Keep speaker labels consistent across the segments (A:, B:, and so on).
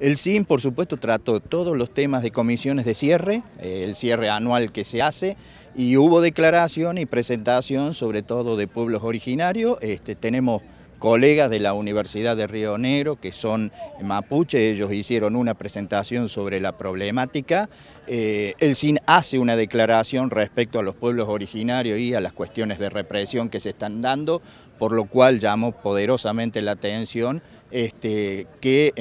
A: El CIN por supuesto, trató todos los temas de comisiones de cierre, el cierre anual que se hace, y hubo declaración y presentación, sobre todo de pueblos originarios. Este, tenemos colegas de la Universidad de Río Negro que son mapuche, ellos hicieron una presentación sobre la problemática. Eh, el CIN hace una declaración respecto a los pueblos originarios y a las cuestiones de represión que se están dando, por lo cual llamó poderosamente la atención este, que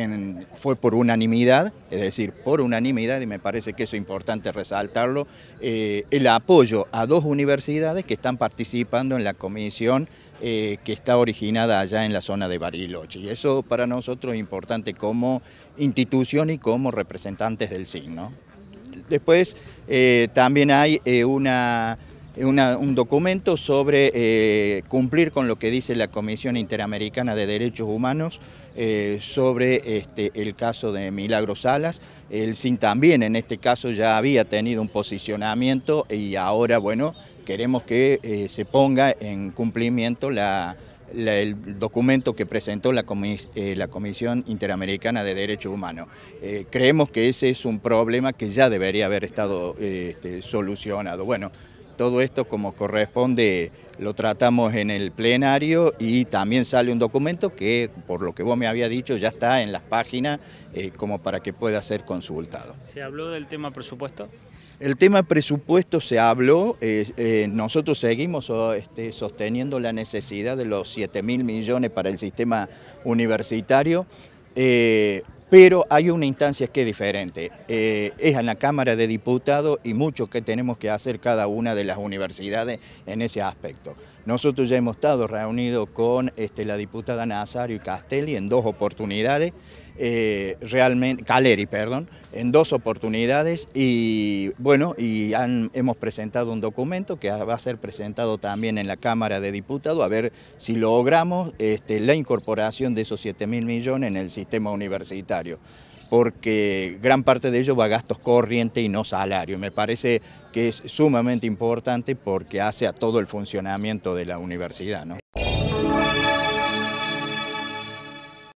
A: fue por unanimidad, es decir, por unanimidad, y me parece que eso es importante resaltarlo, eh, el apoyo a dos universidades que están participando en la comisión eh, que está originada allá en la zona de Bariloche. Y eso para nosotros es importante como institución y como representantes del signo. Después eh, también hay una un documento sobre eh, cumplir con lo que dice la Comisión Interamericana de Derechos Humanos eh, sobre este, el caso de Milagro Salas. El SIN también en este caso ya había tenido un posicionamiento y ahora, bueno, queremos que eh, se ponga en cumplimiento el documento que presentó la, la Comisión Interamericana de Derechos Humanos. creemos que ese es un problema que ya debería haber estado este, solucionado. Bueno, todo esto como corresponde lo tratamos en el plenario y también sale un documento que, por lo que vos me había dicho, ya está en las páginas eh, como para que pueda ser consultado. ¿Se habló del tema presupuesto? El tema presupuesto se habló, eh, eh, nosotros seguimos este, sosteniendo la necesidad de los 7 mil millones para el sistema universitario pero hay una instancia que es diferente, eh, es en la Cámara de Diputados y mucho que tenemos que hacer cada una de las universidades en ese aspecto. Nosotros ya hemos estado reunidos con este, la diputada Nazario y Castelli en dos oportunidades, eh, realmente, Caleri, perdón, en dos oportunidades y bueno, y hemos presentado un documento que va a ser presentado también en la Cámara de Diputados a ver si logramos este, la incorporación de esos 7 mil millones en el sistema universitario porque gran parte de ello va a gastos corrientes y no salario. Me parece que es sumamente importante porque hace a todo el funcionamiento de la universidad.